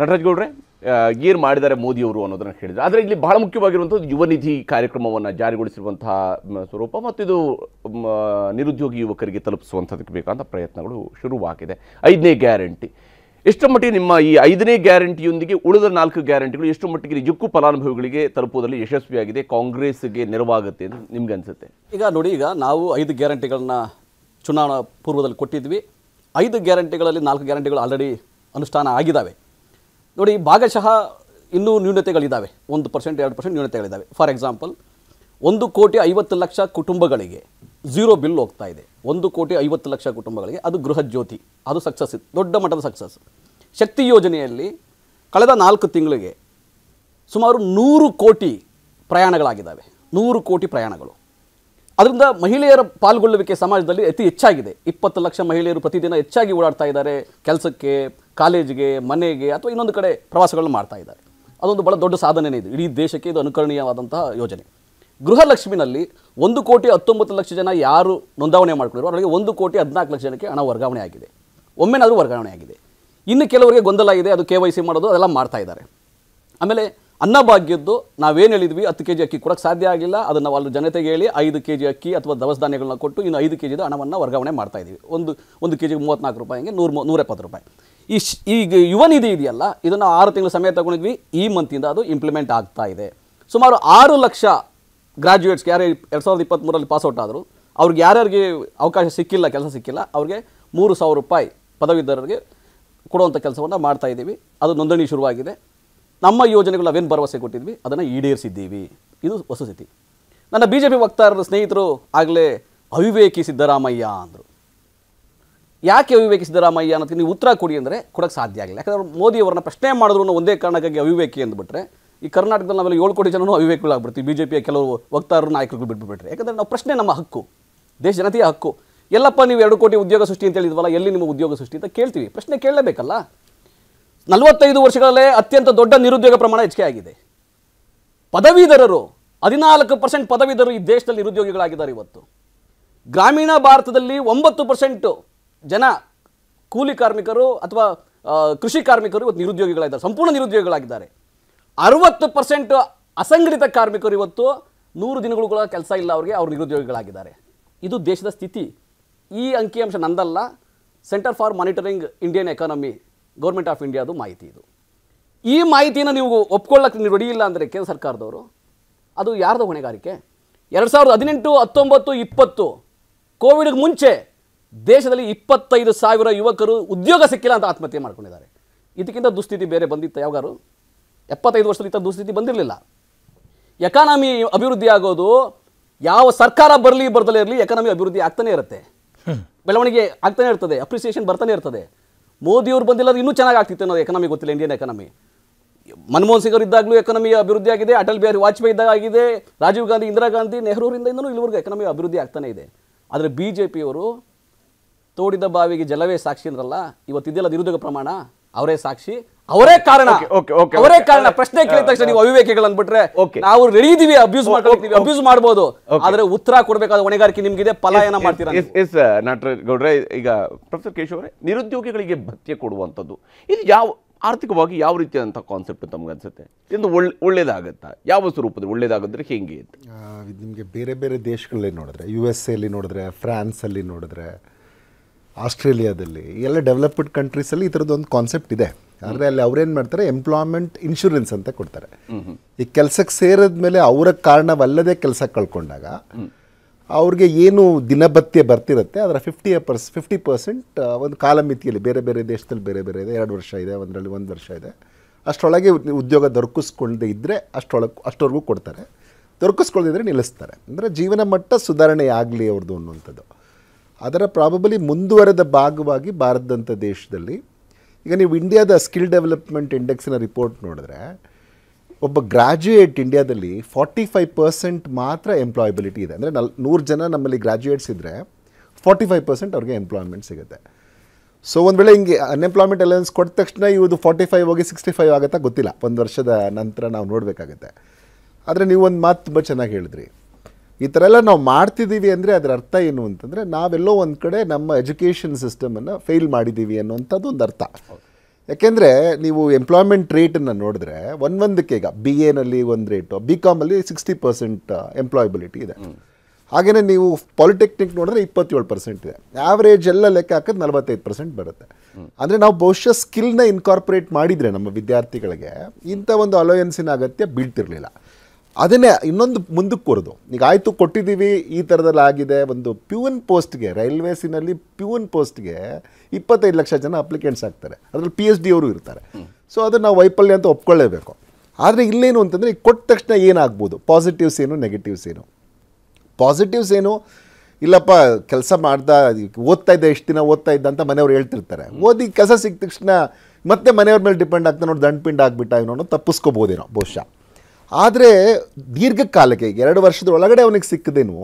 ನಟರಾಜ್ ಗೌಡ್ರೆ ಏನ್ ಮಾಡಿದ್ದಾರೆ ಮೋದಿಯವರು ಅನ್ನೋದನ್ನು ಹೇಳಿದ್ರು ಆದರೆ ಇಲ್ಲಿ ಬಹಳ ಮುಖ್ಯವಾಗಿರುವಂಥದ್ದು ಯುವ ನಿಧಿ ಕಾರ್ಯಕ್ರಮವನ್ನು ಜಾರಿಗೊಳಿಸಿರುವಂತಹ ಸ್ವರೂಪ ಮತ್ತು ಇದು ನಿರುದ್ಯೋಗಿ ಯುವಕರಿಗೆ ತಲುಪಿಸುವಂಥದಕ್ಕೆ ಬೇಕಾದ ಪ್ರಯತ್ನಗಳು ಶುರುವಾಗಿದೆ ಐದನೇ ಗ್ಯಾರಂಟಿ ಎಷ್ಟು ಮಟ್ಟಿಗೆ ನಿಮ್ಮ ಈ ಐದನೇ ಗ್ಯಾರಂಟಿಯೊಂದಿಗೆ ಉಳಿದ ನಾಲ್ಕು ಗ್ಯಾರಂಟಿಗಳು ಎಷ್ಟು ಮಟ್ಟಿಗೆ ನಿಜಕ್ಕೂ ಫಲಾನುಭವಿಗಳಿಗೆ ತಲುಪುವುದರಲ್ಲಿ ಯಶಸ್ವಿಯಾಗಿದೆ ಕಾಂಗ್ರೆಸ್ಗೆ ನೆರವಾಗುತ್ತೆ ಅಂತ ನಿಮ್ಗೆ ಅನಿಸುತ್ತೆ ಈಗ ನೋಡಿ ಈಗ ನಾವು ಐದು ಗ್ಯಾರಂಟಿಗಳನ್ನ ಚುನಾವಣಾ ಪೂರ್ವದಲ್ಲಿ ಕೊಟ್ಟಿದ್ವಿ ಐದು ಗ್ಯಾರಂಟಿಗಳಲ್ಲಿ ನಾಲ್ಕು ಗ್ಯಾರಂಟಿಗಳು ಆಲ್ರೆಡಿ ಅನುಷ್ಠಾನ ಆಗಿದ್ದಾವೆ ನೋಡಿ ಭಾಗಶಃ ಇನ್ನೂ ನ್ಯೂನತೆಗಳಿದ್ದಾವೆ ಒಂದು ಪರ್ಸೆಂಟ್ ಎರಡು ಪರ್ಸೆಂಟ್ ನ್ಯೂನತೆಗಳಿದ್ದಾವೆ ಫಾರ್ ಎಕ್ಸಾಂಪಲ್ ಒಂದು ಕೋಟಿ ಐವತ್ತು ಲಕ್ಷ ಕುಟುಂಬಗಳಿಗೆ ಝೀರೋ ಬಿಲ್ ಹೋಗ್ತಾ ಇದೆ ಒಂದು ಕೋಟಿ ಐವತ್ತು ಲಕ್ಷ ಕುಟುಂಬಗಳಿಗೆ ಅದು ಗೃಹ ಜ್ಯೋತಿ ಅದು ಸಕ್ಸಸ್ ದೊಡ್ಡ ಮಟ್ಟದ ಸಕ್ಸಸ್ ಶಕ್ತಿ ಯೋಜನೆಯಲ್ಲಿ ಕಳೆದ ನಾಲ್ಕು ತಿಂಗಳಿಗೆ ಸುಮಾರು ನೂರು ಕೋಟಿ ಪ್ರಯಾಣಗಳಾಗಿದ್ದಾವೆ ನೂರು ಕೋಟಿ ಪ್ರಯಾಣಗಳು ಅದರಿಂದ ಮಹಿಳೆಯರ ಪಾಲ್ಗೊಳ್ಳುವಿಕೆ ಸಮಾಜದಲ್ಲಿ ಅತಿ ಹೆಚ್ಚಾಗಿದೆ ಇಪ್ಪತ್ತು ಲಕ್ಷ ಮಹಿಳೆಯರು ಪ್ರತಿದಿನ ಹೆಚ್ಚಾಗಿ ಓಡಾಡ್ತಾ ಇದ್ದಾರೆ ಕೆಲಸಕ್ಕೆ ಕಾಲೇಜಿಗೆ ಮನೆಗೆ ಅಥವಾ ಇನ್ನೊಂದು ಕಡೆ ಪ್ರವಾಸಗಳನ್ನು ಮಾಡ್ತಾ ಇದ್ದಾರೆ ಅದೊಂದು ಬಹಳ ದೊಡ್ಡ ಸಾಧನೆ ಇದು ಇಡೀ ದೇಶಕ್ಕೆ ಇದು ಅನುಕರಣೀಯವಾದಂತಹ ಯೋಜನೆ ಗೃಹಲಕ್ಷ್ಮಿನಲ್ಲಿ ಒಂದು ಕೋಟಿ ಹತ್ತೊಂಬತ್ತು ಲಕ್ಷ ಜನ ಯಾರು ನೋಂದಾವಣೆ ಮಾಡಿಕೊಂಡಿರೋ ಅವರಿಗೆ ಒಂದು ಕೋಟಿ ಹದಿನಾಲ್ಕು ಲಕ್ಷ ಜನಕ್ಕೆ ಹಣ ವರ್ಗಾವಣೆ ಆಗಿದೆ ಒಮ್ಮೆನಾದರೂ ವರ್ಗಾವಣೆ ಆಗಿದೆ ಇನ್ನು ಕೆಲವರಿಗೆ ಗೊಂದಲ ಇದೆ ಅದು ಕೆ ವೈ ಸಿ ಮಾಡೋದು ಅದೆಲ್ಲ ಮಾಡ್ತಾ ಇದ್ದಾರೆ ಆಮೇಲೆ ಅನ್ನಭಾಗ್ಯದ್ದು ನಾವೇನು ಹೇಳಿದ್ವಿ ಹತ್ತು ಕೆ ಜಿ ಅಕ್ಕಿ ಕೊಡೋಕ್ಕೆ ಸಾಧ್ಯ ಆಗಿಲ್ಲ ಅದನ್ನು ಅಲ್ಲಿ ಜನತೆಗೆ ಹೇಳಿ ಐದು ಕೆ ಜಿ ಅಕ್ಕಿ ಅಥವಾ ದವಸ ಧಾನ್ಯಗಳನ್ನ ಕೊಟ್ಟು ಇನ್ನು ಐದು ಕೆ ಜಿದು ಹಣವನ್ನು ವರ್ಗಾವಣೆ ಮಾಡ್ತಾ ಇದ್ದೀವಿ ಒಂದು ಒಂದು ಕೆ ಜಿಗೆ ಮೂವತ್ತ್ನಾಲ್ಕು ರೂಪಾಯಿ ಹಂಗೆ ನೂರು ಎಪ್ಪತ್ತು ರೂಪಾಯಿ ಈ ಈಗ ಯುವ ನಿಧಿ ಇದೆಯಲ್ಲ ಇದನ್ನು ಆರು ತಿಂಗಳ ಸಮಯ ತಗೊಂಡಿದ್ವಿ ಈ ಮಂತಿಂದ ಅದು ಇಂಪ್ಲಿಮೆಂಟ್ ಆಗ್ತಾ ಇದೆ ಸುಮಾರು ಆರು ಲಕ್ಷ ಗ್ರಾಜ್ಯುಯೇಟ್ಸ್ಗೆ ಯಾರೇ ಎರಡು ಸಾವಿರದ ಇಪ್ಪತ್ತ್ಮೂರಲ್ಲಿ ಔಟ್ ಆದರೂ ಅವ್ರಿಗೆ ಯಾರ್ಯಾರಿಗೆ ಅವಕಾಶ ಸಿಕ್ಕಿಲ್ಲ ಕೆಲಸ ಸಿಕ್ಕಿಲ್ಲ ಅವ್ರಿಗೆ ಮೂರು ಸಾವಿರ ರೂಪಾಯಿ ಪದವೀಧರರಿಗೆ ಕೊಡುವಂಥ ಕೆಲಸವನ್ನು ಮಾಡ್ತಾ ಇದ್ದೀವಿ ಅದು ನೋಂದಣಿ ಶುರುವಾಗಿದೆ ನಮ್ಮ ಯೋಜನೆಗಳು ನಾವೇನು ಭರವಸೆ ಕೊಟ್ಟಿದ್ವಿ ಅದನ್ನು ಈಡೇರಿಸಿದ್ದೀವಿ ಇದು ವಸ್ತುಸ್ಥಿತಿ ನನ್ನ ಬಿ ಜೆ ಪಿ ವಕ್ತಾರರ ಸ್ನೇಹಿತರು ಆಗಲೇ ಅವಿವೇಕಿ ಸಿದ್ದರಾಮಯ್ಯ ಅಂದರು ಯಾಕೆ ಅವಿವೇಕಿ ಸಿದ್ದರಾಮಯ್ಯ ಅನ್ನೋದಕ್ಕೆ ನೀವು ಉತ್ತರ ಕೊಡಿ ಅಂದರೆ ಕೊಡೋಕ್ಕೆ ಸಾಧ್ಯ ಆಗಿಲ್ಲ ಯಾಕಂದರೆ ಅವರನ್ನ ಪ್ರಶ್ನೆ ಮಾಡಿದ್ರು ಒಂದೇ ಕಾರಣಕ್ಕಾಗಿ ಅವಿವೇಕಿ ಅಂದ್ಬಿಟ್ರೆ ಈ ಕರ್ನಾಟಕದಲ್ಲಿ ನಾವೆಲ್ಲ ಏಳು ಕೋಟಿ ಜನನೂ ಅವಿವೇಕಿಗಳಾಗ್ಬಿಡ್ತೀವಿ ಬಿ ಜೆ ಪಿಯ ಕೆಲವು ವಕ್ತಾರರು ನಾಯಕರು ಬಿಟ್ಬಿಟ್ರೆ ಯಾಕಂದರೆ ನಾವು ಪ್ರಶ್ನೆ ನಮ್ಮ ಹಕ್ಕು ದೇಶ ಜನತೆಯ ಹಕ್ಕು ಎಲ್ಲಪ್ಪ ನೀವು ಎರಡು ಕೋಟಿ ಉದ್ಯೋಗ ಸೃಷ್ಟಿ ಅಂತ ಹೇಳಿದ್ವಲ್ಲ ಎಲ್ಲಿ ನಿಮ್ಮ ಉದ್ಯೋಗ ಸೃಷ್ಟಿ ಅಂತ ಕೇಳ್ತೀವಿ ಪ್ರಶ್ನೆ ಕೇಳಲೇಬೇಕಲ್ಲ ನಲವತ್ತೈದು ವರ್ಷಗಳಲ್ಲೇ ಅತ್ಯಂತ ದೊಡ್ಡ ನಿರುದ್ಯೋಗ ಪ್ರಮಾಣ ಹೆಚ್ಚಿಗೆ ಆಗಿದೆ ಪದವೀಧರರು ಹದಿನಾಲ್ಕು ಪರ್ಸೆಂಟ್ ಪದವೀಧರರು ಈ ದೇಶದಲ್ಲಿ ನಿರುದ್ಯೋಗಿಗಳಾಗಿದ್ದಾರೆ ಇವತ್ತು ಗ್ರಾಮೀಣ ಭಾರತದಲ್ಲಿ ಒಂಬತ್ತು ಪರ್ಸೆಂಟ್ ಜನ ಕೂಲಿ ಕಾರ್ಮಿಕರು ಅಥವಾ ಕೃಷಿ ಕಾರ್ಮಿಕರು ಇವತ್ತು ನಿರುದ್ಯೋಗಿಗಳಾಗಿದ್ದಾರೆ ಸಂಪೂರ್ಣ ನಿರುದ್ಯೋಗಿಗಳಾಗಿದ್ದಾರೆ ಅರವತ್ತು ಪರ್ಸೆಂಟ್ ಅಸಂಘಟಿತ ಕಾರ್ಮಿಕರು ಇವತ್ತು ನೂರು ದಿನಗಳ ಕೆಲಸ ಇಲ್ಲ ಅವರಿಗೆ ಅವರು ನಿರುದ್ಯೋಗಿಗಳಾಗಿದ್ದಾರೆ ಇದು ದೇಶದ ಸ್ಥಿತಿ ಈ ಅಂಕಿಅಂಶ ನಂದಲ್ಲ centre for monitoring Indian economy government of ಇಂಡಿಯಾದು ಮಾಹಿತಿ ಇದು ಈ ಮಾಹಿತಿನ ನೀವು ಒಪ್ಕೊಳ್ಳೋಕ್ಕೆ ನೀವು ರೆಡಿ ಇಲ್ಲ ಅಂದರೆ ಕೇಂದ್ರ ಸರ್ಕಾರದವರು ಅದು ಯಾರ್ದು ಹೊಣೆಗಾರಿಕೆ ಎರಡು ಸಾವಿರದ ಹದಿನೆಂಟು ಹತ್ತೊಂಬತ್ತು ಇಪ್ಪತ್ತು ಕೋವಿಡ್ಗೆ ಮುಂಚೆ ದೇಶದಲ್ಲಿ ಇಪ್ಪತ್ತೈದು ಸಾವಿರ ಯುವಕರು ಉದ್ಯೋಗ ಸಿಕ್ಕಿಲ್ಲ ಅಂತ ಆತ್ಮಹತ್ಯೆ ಮಾಡ್ಕೊಂಡಿದ್ದಾರೆ ಇದಕ್ಕಿಂತ ದುಸ್ಥಿತಿ ಬೇರೆ ಬಂದಿತ್ತು ಯಾವಾಗಾರು ಎಪ್ಪತ್ತೈದು ವರ್ಷದ ಇಂಥ ದುಸ್ಥಿತಿ ಬಂದಿರಲಿಲ್ಲ ಎಕಾನಮಿ ಅಭಿವೃದ್ಧಿ ಆಗೋದು ಯಾವ ಸರ್ಕಾರ ಬರಲಿ ಬರದಲ್ಲೇ ಇರಲಿ ಎಕಾನಮಿ ಅಭಿವೃದ್ಧಿ ಆಗ್ತಾನೇ ಇರುತ್ತೆ ಬೆಳವಣಿಗೆ ಆಗ್ತಾನೆ ಇರ್ತದೆ ಅಪ್ರಿಸಿಯೇಷನ್ ಬರ್ತಾನೆ ಇರ್ತದೆ ಮೋದಿಯವರು ಬಂದಿಲ್ಲ ಇನ್ನೂ ಚೆನ್ನಾಗಿ ಆಗ್ತಿತ್ತು ಅನ್ನೋದು ಎಕನಾಮಿ ಗೊತ್ತಿಲ್ಲ ಇಂಡಿಯನ್ ಎಕನಾಮಿ ಮನಮೋಹನ್ ಸಿಂಗ್ ಇದ್ದಾಗಲೂ ಎಕನಮಿ ಅಭಿವೃದ್ಧಿ ಆಗಿದೆ ಅಟಲ್ ಬಿಹಾರಿ ವಾಜಪೇಯಿ ಇದ್ದಾಗ ಆಗಿದೆ ರಾಜೀವ್ ಗಾಂಧಿ ಇಂದಿರಾ ಗಾಂಧಿ ಇನ್ನೂ ಇಲ್ಲಿವರೆಗೂ ಎಕನಮಿ ಅಭಿವೃದ್ಧಿ ಆಗ್ತಾನೆ ಇದೆ ಆದರೆ ಬಿ ಜೆ ಪಿಯವರು ತೋಡಿದ ಬಾವಿಗೆ ಜಲವೇ ಸಾಕ್ಷಿ ಅಂದ್ರಲ್ಲ ಇವತ್ತಿದ್ದೆಲ್ಲ ನಿರುದ್ಯೋಗ ಪ್ರಮಾಣ ಅವರೇ ಸಾಕ್ಷಿ ಅವರೇ ಕಾರಣ ಅವರೇ ಕಾರಣ ಪ್ರಶ್ನೆ ಕೇಳಿದ ತಕ್ಷಣ ನೀವು ಅವಿವೇಕಿಗಳು ಅಂದ್ಬಿಟ್ರೆ ನಾವು ರೆಡಿ ಅಬ್ಯೂಸ್ ಮಾಡ್ಕೊಳ್ತೀವಿ ಅಬ್ಯೂಸ್ ಮಾಡ್ಬೋದು ಆದ್ರೆ ಉತ್ತರ ಕೊಡಬೇಕಾದ ಹೊಣೆಗಾರಿಕೆ ನಿಮ್ಗಿದೆ ಪಲಾಯನ ಮಾಡ್ತೀರಾ ಎಸ್ ಗೌಡ್ರೆ ಈಗ ಪ್ರೊಫೆಸರ್ ಕೇಶವರೇ ನಿರುದ್ಯೋಗಿಗಳಿಗೆ ಭತ್ಯೆ ಕೊಡುವಂಥದ್ದು ಇದು ಯಾವ ಆರ್ಥಿಕವಾಗಿ ಯಾವ ರೀತಿಯಾದಂಥ ಕಾನ್ಸೆಪ್ಟ್ ಅನ್ಸುತ್ತೆ ಇದು ಒಳ್ಳೆ ಒಳ್ಳೇದಾಗುತ್ತಾ ಯಾವ ಸ್ವರೂಪದಲ್ಲಿ ಒಳ್ಳೇದಾಗಿದ್ರೆ ಹೇಗೆ ಇದು ನಿಮಗೆ ಬೇರೆ ಬೇರೆ ದೇಶಗಳಲ್ಲಿ ನೋಡಿದ್ರೆ ಯು ಎಸ್ ಎಲ್ಲಿ ನೋಡಿದ್ರೆ ಫ್ರಾನ್ಸಲ್ಲಿ ನೋಡಿದ್ರೆ ಆಸ್ಟ್ರೇಲಿಯಾದಲ್ಲಿ ಎಲ್ಲ ಡೆವಲಪ್ಡ್ ಕಂಟ್ರೀಸಲ್ಲಿ ಈ ಥರದ್ದು ಒಂದು ಕಾನ್ಸೆಪ್ಟ್ ಇದೆ ಆದರೆ ಅಲ್ಲಿ ಅವ್ರೇನು ಮಾಡ್ತಾರೆ ಎಂಪ್ಲಾಯ್ಮೆಂಟ್ ಇನ್ಶೂರೆನ್ಸ್ ಅಂತ ಕೊಡ್ತಾರೆ ಈ ಕೆಲಸಕ್ಕೆ ಸೇರಿದ ಮೇಲೆ ಅವರ ಕಾರಣವಲ್ಲದೆ ಕೆಲಸ ಕಳ್ಕೊಂಡಾಗ ಅವ್ರಿಗೆ ಏನು ದಿನಭತ್ಯ ಬರ್ತಿರುತ್ತೆ ಅದರ ಫಿಫ್ಟಿ ಪರ್ಸ್ ಫಿಫ್ಟಿ ಪರ್ಸೆಂಟ್ ಒಂದು ಕಾಲಮಿತಿಯಲ್ಲಿ ಬೇರೆ ಬೇರೆ ದೇಶದಲ್ಲಿ ಬೇರೆ ಬೇರೆ ಇದೆ ಎರಡು ವರ್ಷ ಇದೆ ಒಂದರಲ್ಲಿ ಒಂದು ವರ್ಷ ಇದೆ ಅಷ್ಟರೊಳಗೆ ಉದ್ಯೋಗ ದೊರಕಿಸ್ಕೊಳ್ಳದೆ ಇದ್ದರೆ ಅಷ್ಟೊಳಗೆ ಅಷ್ಟೊರೆಗೂ ಕೊಡ್ತಾರೆ ದೊರಕಿಸ್ಕೊಳ್ಳದಿದ್ರೆ ನಿಲ್ಲಿಸ್ತಾರೆ ಅಂದರೆ ಜೀವನ ಮಟ್ಟ ಸುಧಾರಣೆ ಆಗಲಿ ಅವ್ರದ್ದು ಅನ್ನುವಂಥದ್ದು ಅದರ ಪ್ರಾಬಬಲಿ ಮುಂದುವರೆದ ಭಾಗವಾಗಿ ಭಾರತದಂಥ ದೇಶದಲ್ಲಿ ಈಗ ನೀವು ಇಂಡಿಯಾದ ಸ್ಕಿಲ್ ಡೆವಲಪ್ಮೆಂಟ್ ಇಂಡೆಕ್ಸಿನ ರಿಪೋರ್ಟ್ ನೋಡಿದ್ರೆ ಒಬ್ಬ ಗ್ರಾಜ್ಯುಯೇಟ್ ಇಂಡಿಯಾದಲ್ಲಿ ಫಾರ್ಟಿ ಫೈವ್ ಪರ್ಸೆಂಟ್ ಮಾತ್ರ ಎಂಪ್ಲಾಯಬಿಲಿಟಿ ಇದೆ ಅಂದರೆ ನಲ್ ನೂರು ಜನ ನಮ್ಮಲ್ಲಿ ಗ್ರ್ಯಾಜುಯೇಟ್ಸ್ ಇದ್ದರೆ ಫಾರ್ಟಿ ಫೈವ್ ಪರ್ಸೆಂಟ್ ಅವ್ರಿಗೆ ಎಂಪ್ಲಾಯ್ಮೆಂಟ್ ಸಿಗುತ್ತೆ ಸೊ ಒಂದು ವೇಳೆ ಹಿಂಗೆ ಅನ್ಎಂಪ್ಲಾಯ್ಮೆಂಟ್ ಅಲೆನ್ಸ್ ಕೊಟ್ಟ ತಕ್ಷಣ ಇವುದು ಫಾರ್ಟಿ ಫೈವ್ ಹೋಗಿ ಸಿಕ್ಸ್ಟಿ ಫೈವ್ ಆಗುತ್ತಾ ಗೊತ್ತಿಲ್ಲ ಒಂದು ವರ್ಷದ ನಂತರ ನಾವು ನೋಡಬೇಕಾಗತ್ತೆ ಆದರೆ ನೀವು ಒಂದು ಮಾತು ತುಂಬ ಚೆನ್ನಾಗಿ ಹೇಳಿದ್ರಿ ಈ ಥರ ಎಲ್ಲ ನಾವು ಮಾಡ್ತಿದ್ದೀವಿ ಅಂದರೆ ಅದರ ಅರ್ಥ ಏನು ಅಂತಂದರೆ ನಾವೆಲ್ಲೋ ಒಂದು ಕಡೆ ನಮ್ಮ ಎಜುಕೇಷನ್ ಸಿಸ್ಟಮನ್ನು ಫೇಲ್ ಮಾಡಿದ್ದೀವಿ ಅನ್ನೋಂಥದ್ದು ಒಂದು ಅರ್ಥ ಯಾಕೆಂದರೆ ನೀವು ಎಂಪ್ಲಾಯ್ಮೆಂಟ್ ರೇಟನ್ನು ನೋಡಿದ್ರೆ ಒಂದೊಂದಕ್ಕೆ ಈಗ ಬಿ ಎನಲ್ಲಿ ಒಂದು ರೇಟು ಬಿ ಕಾಮಲ್ಲಿ ಸಿಕ್ಸ್ಟಿ ಪರ್ಸೆಂಟ್ ಎಂಪ್ಲಾಯಬಿಲಿಟಿ ಇದೆ ಹಾಗೆಯೇ ನೀವು ಪಾಲಿಟೆಕ್ನಿಕ್ ನೋಡಿದ್ರೆ ಇಪ್ಪತ್ತೇಳು ಪರ್ಸೆಂಟ್ ಇದೆ ಆ್ಯಾವ್ರೇಜ್ ಎಲ್ಲ ಲೆಕ್ಕ ಹಾಕೋದು ನಲವತ್ತೈದು ಪರ್ಸೆಂಟ್ ಬರುತ್ತೆ ಅಂದರೆ ನಾವು ಬಹುಶಃ ಸ್ಕಿಲ್ನ ಇನ್ಕಾರ್ಪೊರೇಟ್ ಮಾಡಿದರೆ ನಮ್ಮ ವಿದ್ಯಾರ್ಥಿಗಳಿಗೆ ಇಂಥ ಒಂದು ಅಲೋಯನ್ಸಿನ ಅಗತ್ಯ ಬೀಳ್ತಿರಲಿಲ್ಲ ಅದನ್ನೇ ಇನ್ನೊಂದು ಮುಂದಕ್ಕೆ ಕೊರೋದು ಈಗ ಆಯಿತು ಕೊಟ್ಟಿದ್ದೀವಿ ಈ ಥರದಲ್ಲಿ ಆಗಿದೆ ಒಂದು ಪ್ಯೂನ್ ಪೋಸ್ಟ್ಗೆ ರೈಲ್ವೇಸಿನಲ್ಲಿ ಪ್ಯೂನ್ ಪೋಸ್ಟ್ಗೆ ಇಪ್ಪತ್ತೈದು ಲಕ್ಷ ಜನ ಅಪ್ಲಿಕೆಂಟ್ಸ್ ಆಗ್ತಾರೆ ಅದರಲ್ಲಿ ಪಿ ಎಚ್ ಡಿ ಅವರು ಇರ್ತಾರೆ ಸೊ ಅದನ್ನು ನಾವು ವೈಫಲ್ಯ ಅಂತ ಒಪ್ಕೊಳ್ಳೇಬೇಕು ಆದರೆ ಇಲ್ಲೇನು ಅಂತಂದರೆ ಈಗ ಕೊಟ್ಟ ತಕ್ಷಣ ಏನಾಗ್ಬೋದು ಪಾಸಿಟಿವ್ಸ್ ಏನು ನೆಗೆಟಿವ್ಸ್ ಏನು ಪಾಸಿಟಿವ್ಸ್ ಏನು ಇಲ್ಲಪ್ಪ ಕೆಲಸ ಮಾಡ್ದ ಓದ್ತಾ ಇದ್ದೆ ಎಷ್ಟು ದಿನ ಓದ್ತಾ ಇದ್ದ ಅಂತ ಮನೆಯವ್ರು ಹೇಳ್ತಿರ್ತಾರೆ ಓದಿ ಕೆಲಸ ಸಿಕ್ಕ ತಕ್ಷಣ ಮತ್ತೆ ಮನೆಯವ್ರ ಮೇಲೆ ಡಿಪೆಂಡ್ ಆಗ್ತಾ ನೋಡಿ ದಂಡ್ ಪಿಂಡ್ ಆಗಿಬಿಟ್ಟ ಏನೋ ತಪ್ಪಿಸ್ಕೋಬೋದೇನೋ ಬಹುಶಃ ಆದರೆ ದೀರ್ಘಕಾಲಕ್ಕೆ ಎರಡು ವರ್ಷದ ಒಳಗಡೆ ಅವನಿಗೆ ಸಿಕ್ಕದೇನು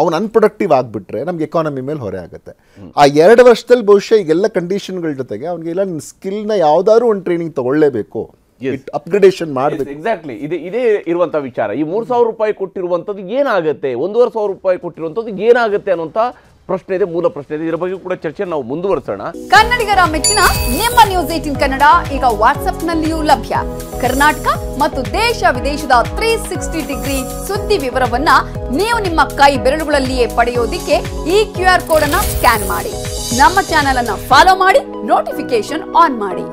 ಅವನು ಅನ್ಪ್ರೊಡಕ್ಟಿವ್ ಆಗಿಬಿಟ್ರೆ ನಮ್ಗೆ ಎಕಾನಮಿ ಮೇಲೆ ಹೊರೆ ಆಗುತ್ತೆ ಆ ಎರಡು ವರ್ಷದಲ್ಲಿ ಬಹುಶಃ ಈಗೆಲ್ಲ ಕಂಡೀಷನ್ಗಳ ಜೊತೆಗೆ ಅವನಿಗೆಲ್ಲ ನಿನ್ನ ಸ್ಕಿಲ್ನ ಯಾವ್ದಾದ್ರು ಒಂದು ಟ್ರೈನಿಂಗ್ ತಗೊಳ್ಳೇಬೇಕು ಅಪ್ಗ್ರೇಡೇಷನ್ ಮಾಡಬೇಕು ಎಕ್ಸಾಕ್ಟ್ಲಿ ಇದೆ ಇದೇ ಇರುವಂಥ ವಿಚಾರ ಈ ಮೂರು ಸಾವಿರ ರೂಪಾಯಿ ಕೊಟ್ಟಿರುವಂಥದ್ದು ಏನಾಗುತ್ತೆ ಒಂದೂವರೆ ಸಾವಿರ ರೂಪಾಯಿ ಕೊಟ್ಟಿರುವಂಥದ್ದು ಏನಾಗುತ್ತೆ ಅನ್ನೋಂಥ ಪ್ರಶ್ನೆ ಇದೆ ಮೂಲ ಪ್ರಶ್ನೆ ಇದೆ ಇದರ ಬಗ್ಗೆ ಕೂಡ ಚರ್ಚೆ ನಾವು ಮುಂದುವರಿಸೋಣ ಕನ್ನಡಿಗರ ಮೆಚ್ಚಿನ ನಿಮ್ಮ ನ್ಯೂಸ್ ಏಟಿನ್ ಕನ್ನಡ ಈಗ ವಾಟ್ಸ್ಆಪ್ ನಲ್ಲಿಯೂ ಲಭ್ಯ ಕರ್ನಾಟಕ ಮತ್ತು ದೇಶ ವಿದೇಶದ ತ್ರೀ ಸಿಕ್ಸ್ಟಿ ಡಿಗ್ರಿ ಸುದ್ದಿ ವಿವರವನ್ನ ನೀವು ನಿಮ್ಮ ಕೈ ಬೆರಳುಗಳಲ್ಲಿಯೇ ಪಡೆಯೋದಿಕ್ಕೆ ಈ ಕ್ಯೂ ಆರ್ ಕೋಡ್ ಅನ್ನ ಸ್ಕ್ಯಾನ್ ಮಾಡಿ ನಮ್ಮ ಚಾನೆಲ್ ಅನ್ನ ಫಾಲೋ ಮಾಡಿ ನೋಟಿಫಿಕೇಶನ್ ಆನ್ ಮಾಡಿ